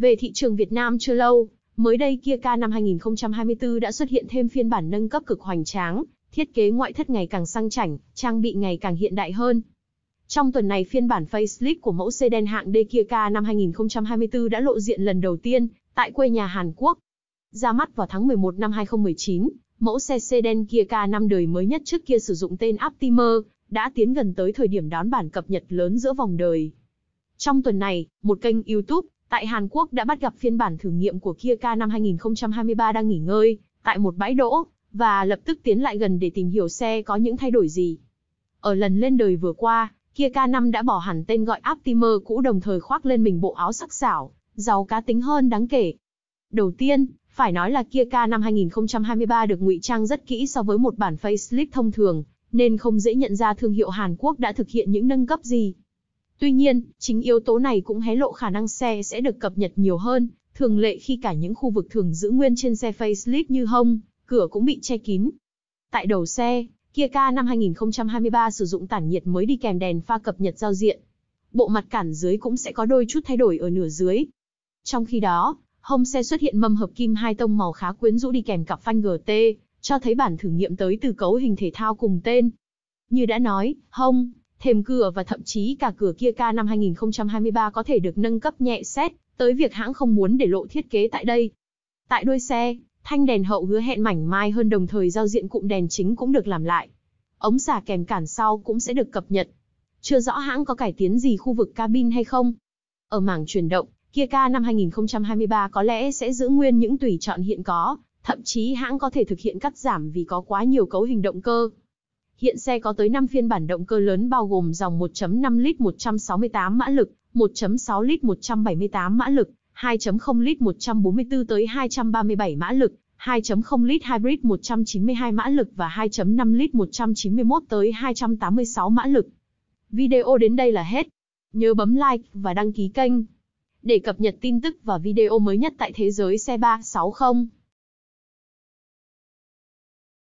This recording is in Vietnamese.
Về thị trường Việt Nam chưa lâu, mới đây Kia K năm 2024 đã xuất hiện thêm phiên bản nâng cấp cực hoành tráng, thiết kế ngoại thất ngày càng sang chảnh, trang bị ngày càng hiện đại hơn. Trong tuần này phiên bản facelift của mẫu xe sedan hạng D Kia K năm 2024 đã lộ diện lần đầu tiên tại quê nhà Hàn Quốc. Ra mắt vào tháng 11 năm 2019, mẫu xe sedan Kia K năm đời mới nhất trước kia sử dụng tên Optimer đã tiến gần tới thời điểm đón bản cập nhật lớn giữa vòng đời. Trong tuần này, một kênh YouTube tại Hàn Quốc đã bắt gặp phiên bản thử nghiệm của Kia K năm 2023 đang nghỉ ngơi tại một bãi đỗ và lập tức tiến lại gần để tìm hiểu xe có những thay đổi gì. Ở lần lên đời vừa qua, Kia K5 đã bỏ hẳn tên gọi Optimer cũ đồng thời khoác lên mình bộ áo sắc sảo, giàu cá tính hơn đáng kể. Đầu tiên, phải nói là Kia K5 2023 được ngụy trang rất kỹ so với một bản facelift thông thường, nên không dễ nhận ra thương hiệu Hàn Quốc đã thực hiện những nâng cấp gì. Tuy nhiên, chính yếu tố này cũng hé lộ khả năng xe sẽ được cập nhật nhiều hơn, thường lệ khi cả những khu vực thường giữ nguyên trên xe facelift như hông, cửa cũng bị che kín. Tại đầu xe, Kia K năm 2023 sử dụng tản nhiệt mới đi kèm đèn pha cập nhật giao diện. Bộ mặt cản dưới cũng sẽ có đôi chút thay đổi ở nửa dưới. Trong khi đó, hông xe xuất hiện mâm hợp kim hai tông màu khá quyến rũ đi kèm cặp phanh GT, cho thấy bản thử nghiệm tới từ cấu hình thể thao cùng tên. Như đã nói, hông, thềm cửa và thậm chí cả cửa kia ca năm 2023 có thể được nâng cấp nhẹ xét, tới việc hãng không muốn để lộ thiết kế tại đây. Tại đuôi xe, thanh đèn hậu hứa hẹn mảnh mai hơn đồng thời giao diện cụm đèn chính cũng được làm lại. Ống xả kèm cản sau cũng sẽ được cập nhật. Chưa rõ hãng có cải tiến gì khu vực cabin hay không. Ở mảng chuyển động, Kia K năm 2023 có lẽ sẽ giữ nguyên những tùy chọn hiện có, thậm chí hãng có thể thực hiện cắt giảm vì có quá nhiều cấu hình động cơ. Hiện xe có tới 5 phiên bản động cơ lớn bao gồm dòng 1.5 lít 168 mã lực, 1.6 lít 178 mã lực, 2.0 lít 144 tới 237 mã lực, 2.0 lít hybrid 192 mã lực và 2.5 lít 191 tới 286 mã lực. Video đến đây là hết. Nhớ bấm like và đăng ký kênh để cập nhật tin tức và video mới nhất tại thế giới xe 360.